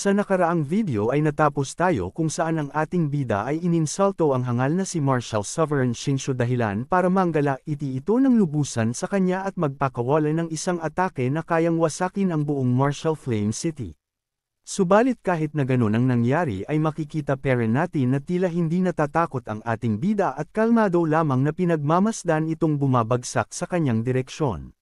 Sa nakaraang video ay natapos tayo kung saan ang ating bida ay ininsalto ang hangal na si Marshall Sovereign Shinsho dahilan para manggala iti ito ng lubusan sa kanya at magpakawala ng isang atake na kayang wasakin ang buong Marshall Flame City. Subalit kahit na ganun ang nangyari ay makikita pa rin natin na tila hindi natatakot ang ating bida at kalmado lamang na pinagmamasdan itong bumabagsak sa kanyang direksyon.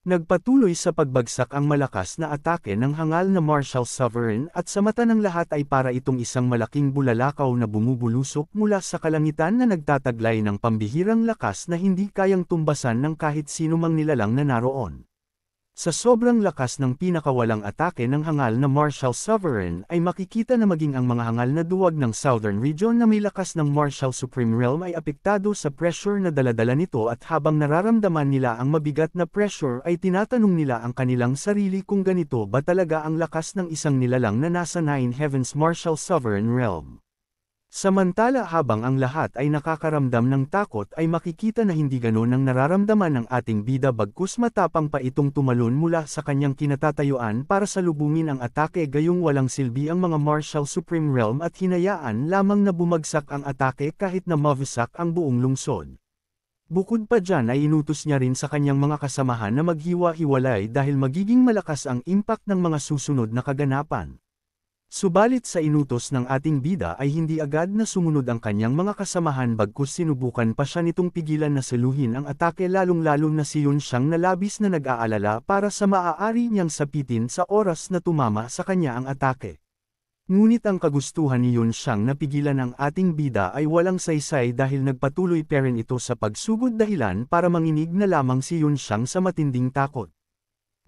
Nagpatuloy sa pagbagsak ang malakas na atake ng hangal na Marshall Sovereign at sa mata ng lahat ay para itong isang malaking bulalakaw na bumubulusok mula sa kalangitan na nagtataglay ng pambihirang lakas na hindi kayang tumbasan ng kahit sino mang nilalang na naroon. Sa sobrang lakas ng pinakawalang atake ng hangal na Marshall Sovereign ay makikita na maging ang mga hangal na duwag ng Southern Region na may lakas ng Marshall Supreme Realm ay apektado sa pressure na daladala nito at habang nararamdaman nila ang mabigat na pressure ay tinatanong nila ang kanilang sarili kung ganito ba talaga ang lakas ng isang nilalang na nasa Nine Heavens Marshall Sovereign Realm. Samantala habang ang lahat ay nakakaramdam ng takot ay makikita na hindi ganoon ang nararamdaman ng ating bida bagkus matapang pa itong tumalon mula sa kanyang kinatatayuan para salubungin ang atake gayong walang silbi ang mga Martial Supreme Realm at hinayaan lamang na bumagsak ang atake kahit na mavisak ang buong lungsod. Bukod pa dyan ay inutos niya rin sa kanyang mga kasamahan na maghiwa-hiwalay dahil magiging malakas ang impact ng mga susunod na kaganapan. Subalit sa inutos ng ating bida ay hindi agad na sumunod ang kanyang mga kasamahan bagkus sinubukan pa siya nitong pigilan na saluhin ang atake lalong-lalo na si Yun siyang nalabis na nag-aalala para sa maaari niyang sapitin sa oras na tumama sa kanya ang atake. Ngunit ang kagustuhan ni Yun Shang na pigilan ang ating bida ay walang saysay dahil nagpatuloy pa rin ito sa pagsugod dahilan para manginig na lamang si Yun Shang sa matinding takot.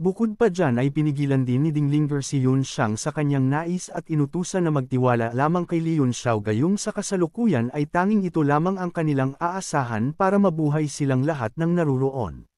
Bukod pa dyan ay pinigilan din ni Dinglinger si Yun Shang sa kanyang nais at inutusan na magtiwala lamang kay Li Yun Shao gayong sa kasalukuyan ay tanging ito lamang ang kanilang aasahan para mabuhay silang lahat ng naruroon.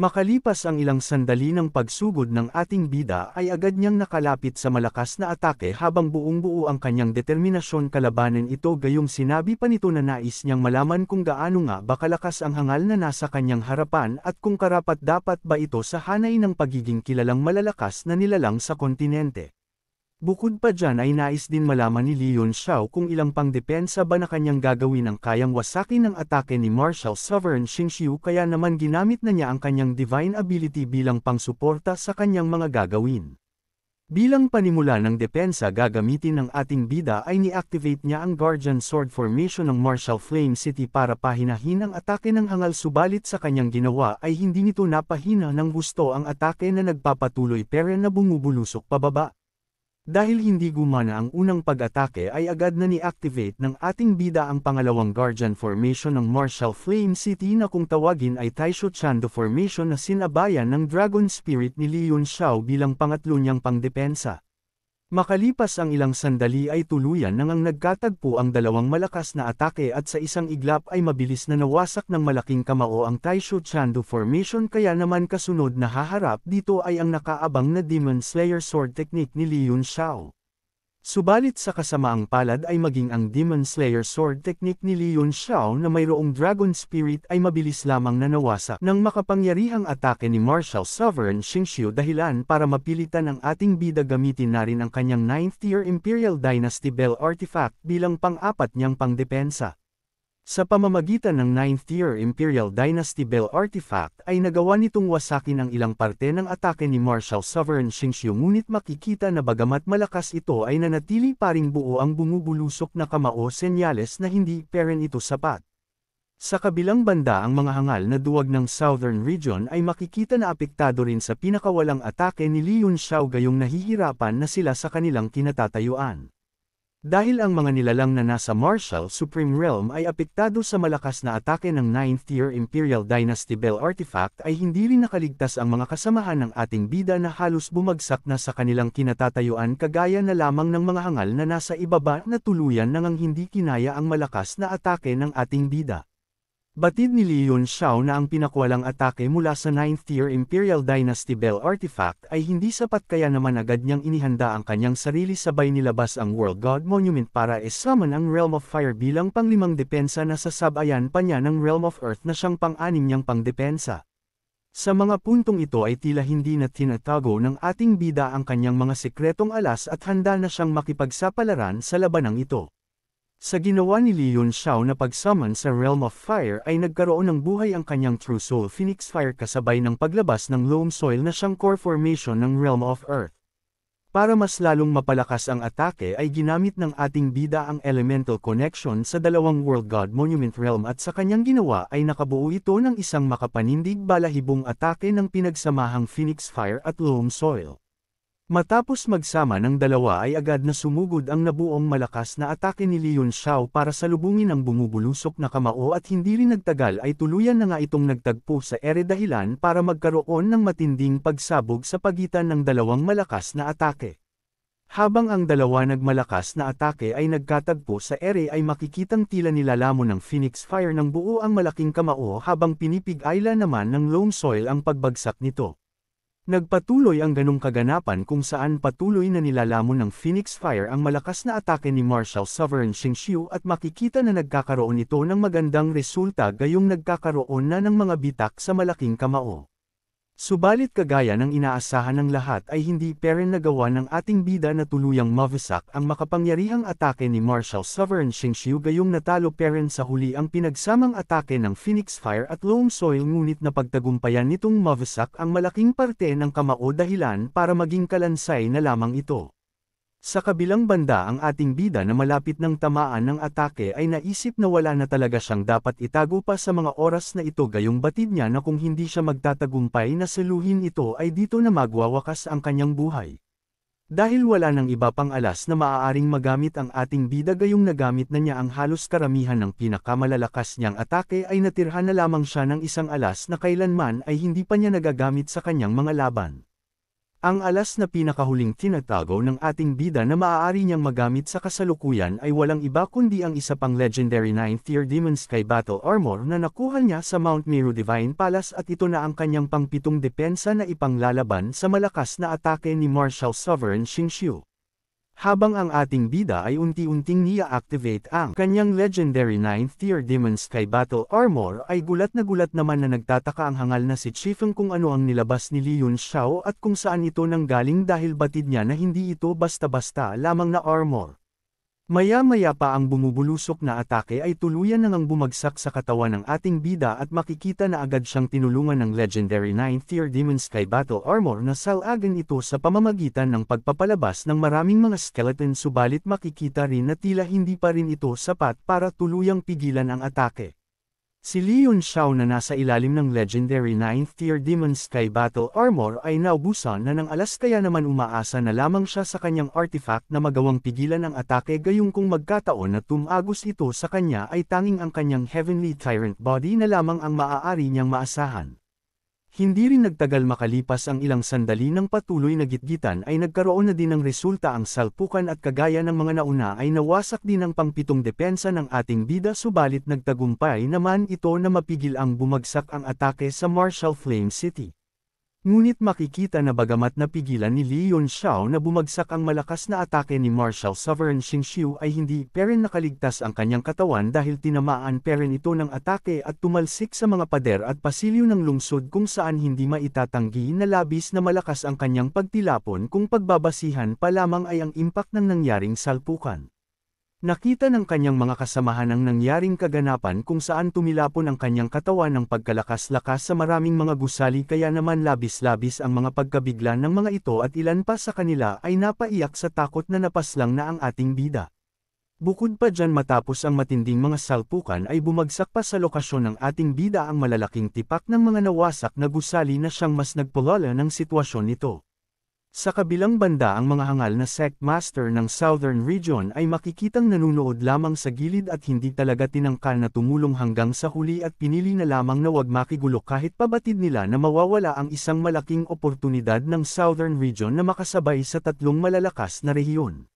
Makalipas ang ilang sandali ng pagsugod ng ating bida ay agad niyang nakalapit sa malakas na atake habang buong buo ang kanyang determinasyon kalabanin ito gayong sinabi pa nito na nais niyang malaman kung gaano nga ba kalakas ang hangal na nasa kanyang harapan at kung karapat dapat ba ito sa hanay ng pagiging kilalang malalakas na nilalang sa kontinente. Bukod pa dyan ay nais din malaman ni Leon Xiao kung ilang pang depensa ba na kanyang gagawin ang kayang wasakin ng atake ni Marshall Sovereign Xingxiu kaya naman ginamit na niya ang kanyang divine ability bilang pangsuporta sa kanyang mga gagawin. Bilang panimula ng depensa gagamitin ng ating bida ay ni-activate niya ang Guardian Sword Formation ng Marshall Flame City para pahinahin ang atake ng hangal subalit sa kanyang ginawa ay hindi nito napahina ng gusto ang atake na nagpapatuloy pero na bumubulusok pababa. Dahil hindi gumana ang unang pag-atake ay agad na ni-activate ng ating bida ang pangalawang Guardian Formation ng Martial Flame City na kung tawagin ay Taisho Chando Formation na sinabayan ng Dragon Spirit ni Leon Xiao bilang pangatlo niyang pangdepensa. Makalipas ang ilang sandali ay tuluyan nang ang nagkatagpo ang dalawang malakas na atake at sa isang iglap ay mabilis na nawasak ng malaking kamao ang Taisho Chando Formation kaya naman kasunod na haharap dito ay ang nakaabang na Demon Slayer Sword Technique ni Liyun Xiao. Subalit sa kasamaang palad ay maging ang Demon Slayer Sword technique ni Leon Xiao na mayroong Dragon Spirit ay mabilis lamang nanawasak ng makapangyarihang atake ni Martial Sovereign Xingxiu dahilan para mapilitan ang ating bida gamitin na rin ang kanyang 9th tier Imperial Dynasty Bell Artifact bilang pang-apat niyang pangdepensa. Sa pamamagitan ng 9th-year Imperial Dynasty Bell Artifact ay nagawa nitong wasakin ang ilang parte ng atake ni Marshal Sovereign Xingxiu ngunit makikita na bagamat malakas ito ay nanatili pa ring buo ang bumubulusok na kamao senyales na hindi peren ito sapat. Sa kabilang banda ang mga hangal na duwag ng Southern Region ay makikita na apektado rin sa pinakawalang atake ni Liun Xiao gayong nahihirapan na sila sa kanilang kinatatayuan. Dahil ang mga nilalang na nasa Martial Supreme Realm ay apektado sa malakas na atake ng 9th year Imperial Dynasty Bell Artifact ay hindi rin nakaligtas ang mga kasamahan ng ating bida na halos bumagsak na sa kanilang kinatatayuan kagaya na lamang ng mga hangal na nasa ibaba na tuluyan nang hindi kinaya ang malakas na atake ng ating bida. Batid ni Li Xiao na ang pinakwalang atake mula sa 9th year Imperial Dynasty Bell Artifact ay hindi sapat kaya naman agad niyang inihanda ang kanyang sarili sabay nilabas ang World God Monument para isummon ang Realm of Fire bilang panglimang depensa na sasabayan pa niya ng Realm of Earth na siyang pang-anim niyang pangdepensa. Sa mga puntong ito ay tila hindi na tinatago ng ating bida ang kanyang mga sekretong alas at handa na siyang makipagsapalaran sa labanang ito. Sa ginawa ni Leon Xiao na pagsummon sa Realm of Fire ay nagkaroon ng buhay ang kanyang True Soul Phoenix Fire kasabay ng paglabas ng Loam Soil na siyang core formation ng Realm of Earth. Para mas lalong mapalakas ang atake ay ginamit ng ating bida ang elemental connection sa dalawang World God Monument Realm at sa kanyang ginawa ay nakabuo ito ng isang makapanindig balahibong atake ng pinagsamahang Phoenix Fire at Loam Soil. Matapos magsama ng dalawa ay agad na sumugod ang nabuong malakas na atake ni Leon Xiao para salubungin ang bumubulusok na kamao at hindi rin nagtagal ay tuluyan na nga itong nagtagpo sa ere dahilan para magkaroon ng matinding pagsabog sa pagitan ng dalawang malakas na atake. Habang ang dalawa nagmalakas na atake ay nagkatagpo sa ere ay makikitang tila nilalamon ng Phoenix Fire ng buo ang malaking kamao habang pinipig-ayla naman ng Lone Soil ang pagbagsak nito. Nagpatuloy ang ganong kaganapan kung saan patuloy na nilalamon ng Phoenix Fire ang malakas na atake ni Marshal Sovereign Xingxiu at makikita na nagkakaroon ito ng magandang resulta gayong nagkakaroon na ng mga bitak sa malaking kamao. Subalit kagaya ng inaasahan ng lahat ay hindi peren nagawa ng ating bida na tuluyang mavesak ang makapangyarihang atake ni Marshall Sovereign Shingshu gayong natalo peren sa huli ang pinagsamang atake ng Phoenix Fire at Loam Soil ngunit napagtagumpayan nitong mavesak ang malaking parte ng kamao dahilan para maging kalansay na lamang ito. Sa kabilang banda ang ating bida na malapit ng tamaan ng atake ay naisip na wala na talaga siyang dapat itago pa sa mga oras na ito gayong batid niya na kung hindi siya magtatagumpay na saluhin ito ay dito na magwawakas ang kanyang buhay. Dahil wala ng iba pang alas na maaaring magamit ang ating bida gayong nagamit na niya ang halos karamihan ng pinakamalalakas niyang atake ay natirhan na lamang siya ng isang alas na kailanman ay hindi pa niya nagagamit sa kanyang mga laban. Ang alas na pinakahuling tinatago ng ating bida na maaari niyang magamit sa kasalukuyan ay walang iba kundi ang isa pang legendary 9th tier Demon Sky Battle Armor na nakuha niya sa Mount Meru Divine Palace at ito na ang kanyang pangpitong depensa na ipanglalaban sa malakas na atake ni Martial Sovereign Xingxiu habang ang ating bida ay unti-unting niya-activate ang kanyang legendary 9th tier Demon Sky Battle Armor ay gulat na gulat naman na nagtataka ang hangal na si Chifeng kung ano ang nilabas ni Liyun Xiao at kung saan ito nanggaling dahil batid niya na hindi ito basta-basta lamang na armor. Maya-maya pa ang bumubulusok na atake ay tuluyan nang bumagsak sa katawan ng ating bida at makikita na agad siyang tinulungan ng legendary 9th tier Demon Sky Battle Armor na salagan ito sa pamamagitan ng pagpapalabas ng maraming mga skeleton subalit makikita rin na tila hindi pa rin ito sapat para tuluyang pigilan ang atake. Si Leon Xiao na nasa ilalim ng legendary 9th tier Demon Sky Battle Armor ay naubusan na ng alas kaya naman umaasa na lamang siya sa kanyang artifact na magawang pigilan ang atake gayong kung magkataon na tumagos ito sa kanya ay tanging ang kanyang Heavenly Tyrant Body na lamang ang maaari niyang maasahan. Hindi rin nagtagal makalipas ang ilang sandali ng patuloy na gitgitan ay nagkaroon na din ng resulta ang salpukan at kagaya ng mga nauna ay nawasak din ang pangpitong depensa ng ating bida subalit nagtagumpay naman ito na mapigil ang bumagsak ang atake sa Marshall Flame City. Ngunit makikita na bagamat napigilan ni Li Yunxiao na bumagsak ang malakas na atake ni Marshal Sovereign Xingxiu ay hindi peren nakaligtas ang kanyang katawan dahil tinamaan peren ito ng atake at tumalsik sa mga pader at pasilyo ng lungsod kung saan hindi maitatanggi na labis na malakas ang kanyang pagtilapon kung pagbabasihan pa lamang ay ang impact ng nangyaring salpukan. Nakita ng kanyang mga kasamahan ang nangyaring kaganapan kung saan tumilapon ang kanyang katawan ng pagkalakas-lakas sa maraming mga gusali kaya naman labis-labis ang mga pagkabigla ng mga ito at ilan pa sa kanila ay napaiyak sa takot na napaslang na ang ating bida. Bukod pa dyan matapos ang matinding mga salpukan ay bumagsak pa sa lokasyon ng ating bida ang malalaking tipak ng mga nawasak na gusali na siyang mas nagpulala ng sitwasyon nito. Sa kabilang banda ang mga hangal na sect master ng Southern Region ay makikitang nanunood lamang sa gilid at hindi talaga tinangkal na tumulong hanggang sa huli at pinili na lamang na wag makigulo kahit pabatid nila na mawawala ang isang malaking oportunidad ng Southern Region na makasabay sa tatlong malalakas na rehiyon.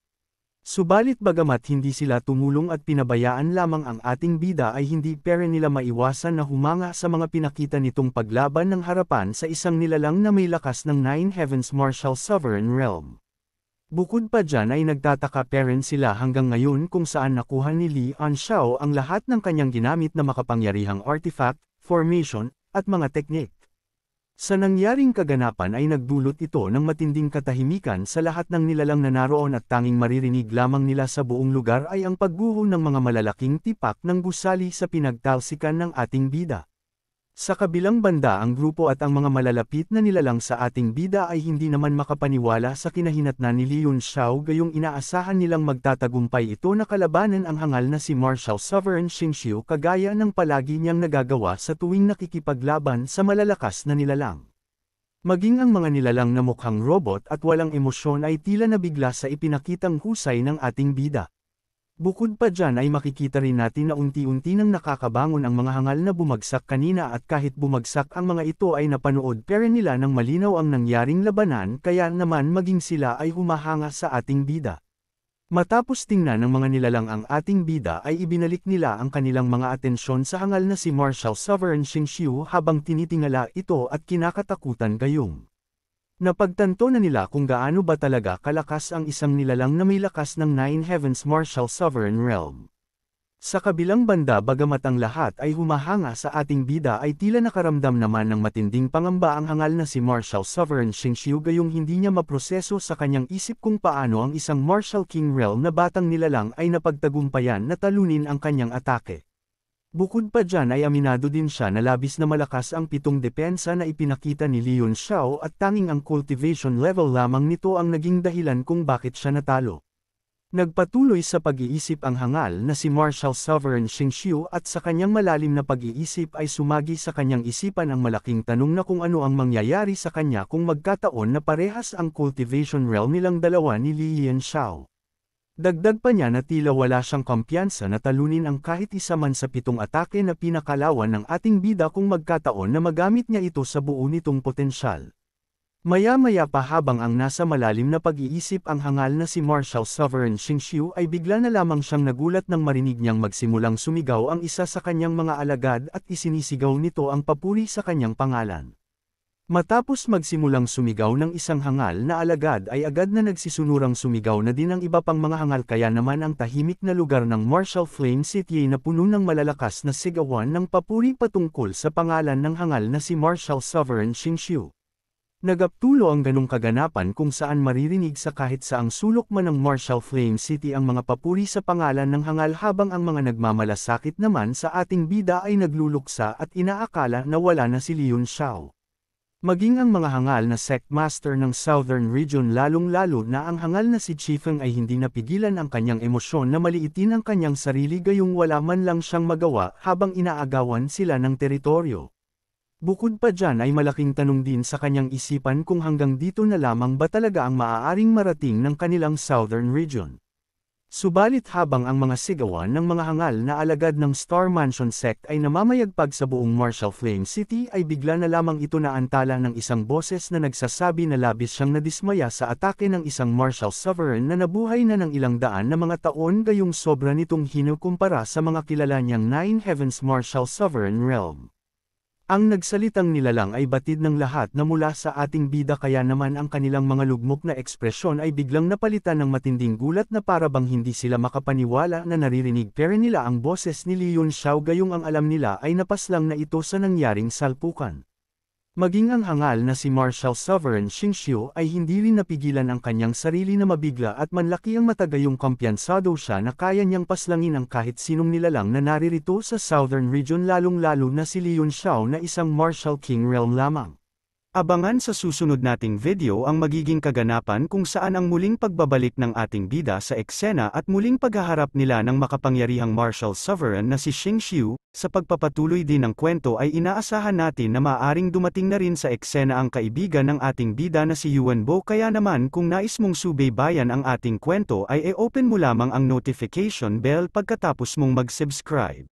Subalit bagamat hindi sila tumulong at pinabayaan lamang ang ating bida ay hindi pera nila maiwasan na humanga sa mga pinakita nitong paglaban ng harapan sa isang nilalang na may lakas ng Nine Heavens Martial Sovereign Realm. Bukod pa dyan ay nagtataka parent sila hanggang ngayon kung saan nakuha ni Li Anxiao ang lahat ng kanyang ginamit na makapangyarihang artifact, formation, at mga teknik. Sa nangyaring kaganapan ay nagdulot ito ng matinding katahimikan sa lahat ng nilalang na naroon at tanging maririnig lamang nila sa buong lugar ay ang pagguho ng mga malalaking tipak ng gusali sa pinagtalsikan ng ating bida. Sa kabilang banda ang grupo at ang mga malalapit na nilalang sa ating bida ay hindi naman makapaniwala sa kinahinatnan ni Leon Xiao gayong inaasahan nilang magtatagumpay ito na kalabanan ang hangal na si Marshall Sovereign Xingxiu kagaya ng palagi niyang nagagawa sa tuwing nakikipaglaban sa malalakas na nilalang. Maging ang mga nilalang na mukhang robot at walang emosyon ay tila nabigla sa ipinakitang husay ng ating bida. Bukod pa dyan ay makikita rin natin na unti-unti nang nakakabangon ang mga hangal na bumagsak kanina at kahit bumagsak ang mga ito ay napanood pero nila ng malinaw ang nangyaring labanan kaya naman maging sila ay humahanga sa ating bida. Matapos tingnan ng mga nilalang ang ating bida ay ibinalik nila ang kanilang mga atensyon sa hangal na si Marshall Sovereign Xingxiu habang tinitingala ito at kinakatakutan gayong. Napagtanto na nila kung gaano ba talaga kalakas ang isang nilalang na may lakas ng Nine Heavens Martial Sovereign Realm. Sa kabilang banda bagamat ang lahat ay humahanga sa ating bida ay tila nakaramdam naman ng matinding pangamba ang hangal na si Martial Sovereign Xingxiu gayong hindi niya maproseso sa kanyang isip kung paano ang isang Martial King Realm na batang nilalang ay napagtagumpayan na talunin ang kanyang atake. Bukod pa dyan ay aminado din siya na labis na malakas ang pitong depensa na ipinakita ni Leon Xiao at tanging ang cultivation level lamang nito ang naging dahilan kung bakit siya natalo. Nagpatuloy sa pag-iisip ang hangal na si Marshall Sovereign Xingxiu at sa kanyang malalim na pag-iisip ay sumagi sa kanyang isipan ang malaking tanong na kung ano ang mangyayari sa kanya kung magkataon na parehas ang cultivation realm nilang dalawa ni Li Yan Xiao. Dagdag pa niya na tila wala siyang kumpiyansa na talunin ang kahit isa man sa pitong atake na pinakalawan ng ating bida kung magkataon na magamit niya ito sa buo nitong potensyal. Maya-maya pa habang ang nasa malalim na pag-iisip ang hangal na si Marshal Sovereign Xingxiu ay bigla na lamang siyang nagulat nang marinig niyang magsimulang sumigaw ang isa sa kanyang mga alagad at isinisigaw nito ang papuri sa kanyang pangalan. Matapos magsimulang sumigaw ng isang hangal na alagad ay agad na nagsisunurang sumigaw na din ang iba pang mga hangal kaya naman ang tahimik na lugar ng Marshall Flame City na puno ng malalakas na sigawan ng papuri patungkol sa pangalan ng hangal na si Marshall Sovereign Shinshu. Nagaptulo ang ganong kaganapan kung saan maririnig sa kahit saang sulok man ng Marshall Flame City ang mga papuri sa pangalan ng hangal habang ang mga nagmamalasakit naman sa ating bida ay nagluluksa at inaakala na wala na si Leon Xiao. Maging ang mga hangal na sect master ng Southern Region lalong-lalo na ang hangal na si Chifeng ay hindi napigilan ang kanyang emosyon na maliitin ang kanyang sarili gayong wala man lang siyang magawa habang inaagawan sila ng teritoryo. Bukod pa dyan ay malaking tanong din sa kanyang isipan kung hanggang dito na lamang ba talaga ang maaaring marating ng kanilang Southern Region. Subalit habang ang mga sigawan ng mga hangal na alagad ng Star Mansion sect ay namamayagpag sa buong Marshall Flame City ay bigla na lamang ito naantala ng isang boses na nagsasabi na labis siyang nadismaya sa atake ng isang Marshall Sovereign na nabuhay na ng ilang daan na mga taon gayong sobra nitong hinukumpara sa mga kilala niyang Nine Heavens Marshall Sovereign Realm. Ang nagsalitang nilalang ay batid ng lahat na mula sa ating bida kaya naman ang kanilang mga lugmok na ekspresyon ay biglang napalitan ng matinding gulat na para bang hindi sila makapaniwala na naririnig pero nila ang boses ni Leon Xiao gayong ang alam nila ay napaslang na ito sa nangyaring salpukan. Maging ang hangal na si Marshal Sovereign Xingxiu ay hindi rin napigilan ang kanyang sarili na mabigla at manlaki ang matagayong kumpiyansado siya na kaya niyang paslangin ang kahit sinong nilalang na naririto sa southern region lalong-lalo na si Liun Xiao na isang Marshal King realm lamang. Abangan sa susunod nating video ang magiging kaganapan kung saan ang muling pagbabalik ng ating bida sa eksena at muling paghaharap nila ng makapangyarihang martial sovereign na si Xing Xiu, sa pagpapatuloy din ng kwento ay inaasahan natin na maaring dumating na rin sa eksena ang kaibigan ng ating bida na si Yuan Bo kaya naman kung nais mong subaybayan ang ating kwento ay e-open mo lamang ang notification bell pagkatapos mong mag-subscribe.